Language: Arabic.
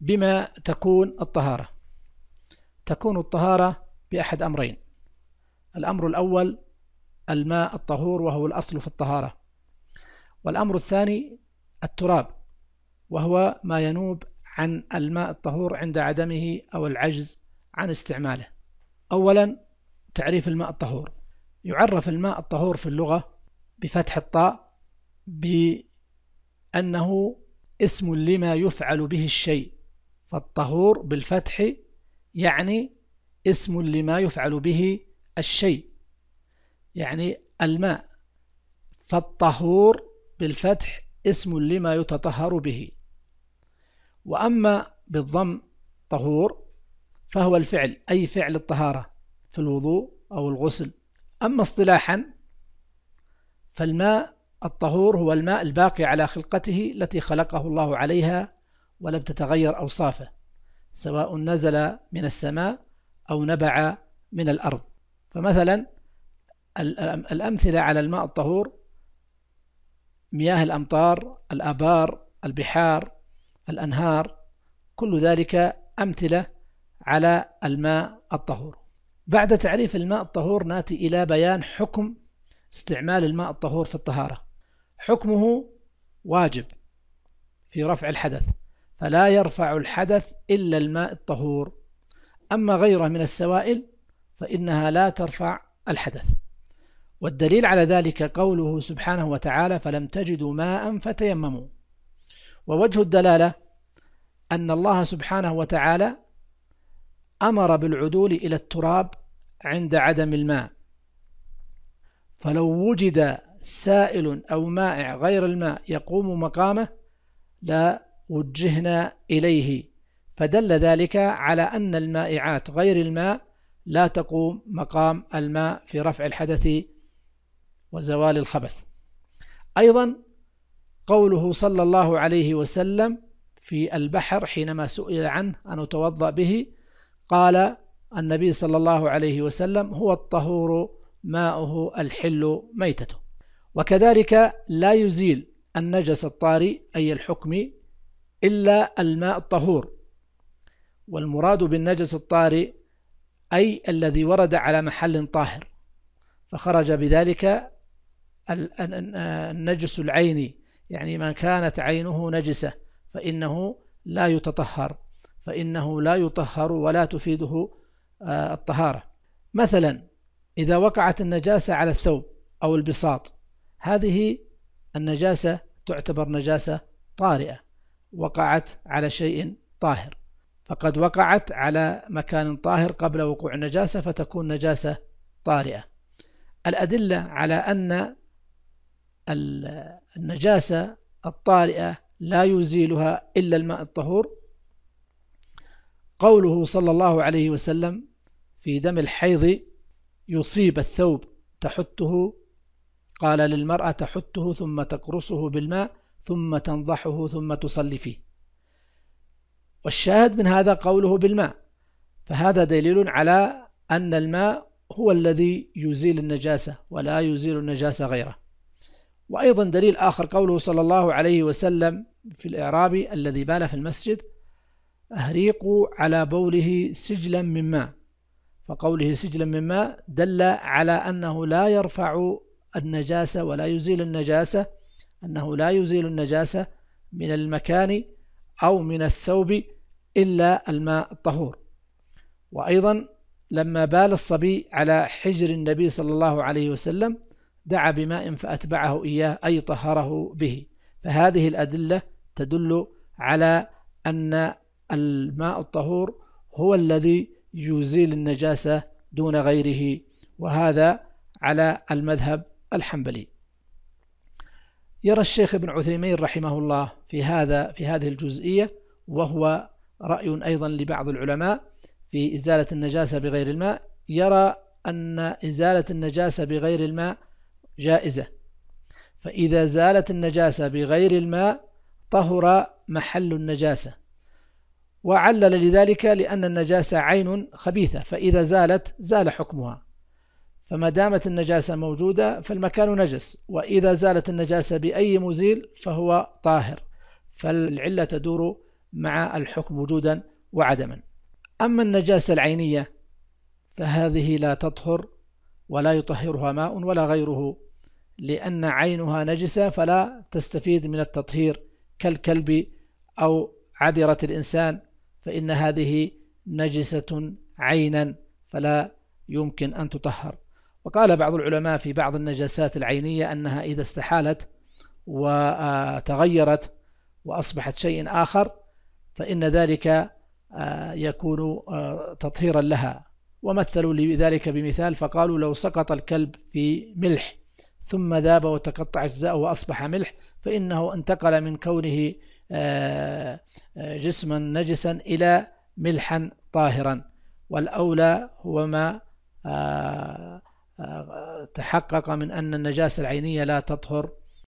بما تكون الطهارة تكون الطهارة بأحد أمرين الأمر الأول الماء الطهور وهو الأصل في الطهارة والأمر الثاني التراب وهو ما ينوب عن الماء الطهور عند عدمه أو العجز عن استعماله أولا تعريف الماء الطهور يعرف الماء الطهور في اللغة بفتح الطاء بأنه اسم لما يفعل به الشيء فالطهور بالفتح يعني اسم لما يفعل به الشيء يعني الماء فالطهور بالفتح اسم لما يتطهر به وأما بالضم طهور فهو الفعل أي فعل الطهارة في الوضوء أو الغسل أما اصطلاحا فالماء الطهور هو الماء الباقي على خلقته التي خلقه الله عليها ولم تتغير أوصافه سواء نزل من السماء أو نبع من الأرض فمثلا الأمثلة على الماء الطهور مياه الأمطار الآبار البحار الأنهار كل ذلك أمثلة على الماء الطهور بعد تعريف الماء الطهور ناتي إلى بيان حكم استعمال الماء الطهور في الطهارة حكمه واجب في رفع الحدث فلا يرفع الحدث إلا الماء الطهور أما غيره من السوائل فإنها لا ترفع الحدث والدليل على ذلك قوله سبحانه وتعالى فلم تجدوا ماء فتيمموا ووجه الدلالة أن الله سبحانه وتعالى أمر بالعدول إلى التراب عند عدم الماء فلو وجد سائل أو مائع غير الماء يقوم مقامه لا وجهنا إليه فدل ذلك على أن المائعات غير الماء لا تقوم مقام الماء في رفع الحدث وزوال الخبث أيضا قوله صلى الله عليه وسلم في البحر حينما سئل عنه أن أتوضأ به قال النبي صلى الله عليه وسلم هو الطهور ماؤه الحل ميتته وكذلك لا يزيل النجس الطاري أي الحكم إلا الماء الطهور والمراد بالنجس الطارئ أي الذي ورد على محل طاهر فخرج بذلك النجس العيني يعني من كانت عينه نجسة فإنه لا يتطهر فإنه لا يطهر ولا تفيده آه، الطهارة مثلا إذا وقعت النجاسة على الثوب أو البساط هذه النجاسة تعتبر نجاسة طارئة وقعت على شيء طاهر فقد وقعت على مكان طاهر قبل وقوع النجاسة فتكون نجاسة طارئة الأدلة على أن النجاسة الطارئة لا يزيلها إلا الماء الطهور قوله صلى الله عليه وسلم في دم الحيض يصيب الثوب تحته قال للمرأة تحته ثم تقرصه بالماء ثم تنضحه ثم تصلي فيه والشاهد من هذا قوله بالماء فهذا دليل على أن الماء هو الذي يزيل النجاسة ولا يزيل النجاسة غيره وأيضا دليل آخر قوله صلى الله عليه وسلم في الإعراب الذي بال في المسجد أهريقوا على بوله سجلا من ماء فقوله سجلا من ماء دل على أنه لا يرفع النجاسة ولا يزيل النجاسة أنه لا يزيل النجاسة من المكان أو من الثوب إلا الماء الطهور وأيضا لما بال الصبي على حجر النبي صلى الله عليه وسلم دعا بماء فأتبعه إياه أي طهره به فهذه الأدلة تدل على أن الماء الطهور هو الذي يزيل النجاسة دون غيره وهذا على المذهب الحنبلي يرى الشيخ ابن عثيمين رحمه الله في هذا في هذه الجزئية وهو رأي أيضا لبعض العلماء في إزالة النجاسة بغير الماء يرى أن إزالة النجاسة بغير الماء جائزة فإذا زالت النجاسة بغير الماء طهر محل النجاسة وعلل لذلك لأن النجاسة عين خبيثة فإذا زالت زال حكمها فما دامت النجاسة موجودة فالمكان نجس وإذا زالت النجاسة بأي مزيل فهو طاهر فالعلة تدور مع الحكم وجودا وعدما أما النجاسة العينية فهذه لا تطهر ولا يطهرها ماء ولا غيره لأن عينها نجسة فلا تستفيد من التطهير كالكلب أو عذرة الإنسان فإن هذه نجسة عينا فلا يمكن أن تطهر وقال بعض العلماء في بعض النجاسات العينية أنها إذا استحالت وتغيرت وأصبحت شيء آخر فإن ذلك آه، يكون آه، تطهيرا لها ومثلوا لذلك بمثال فقالوا لو سقط الكلب في ملح ثم ذاب وتقطع أجزاءه وأصبح ملح فإنه انتقل من كونه آه، جسما نجسا إلى ملحا طاهرا والأولى هو ما آه، تحقق من أن النجاسة العينية لا تطهر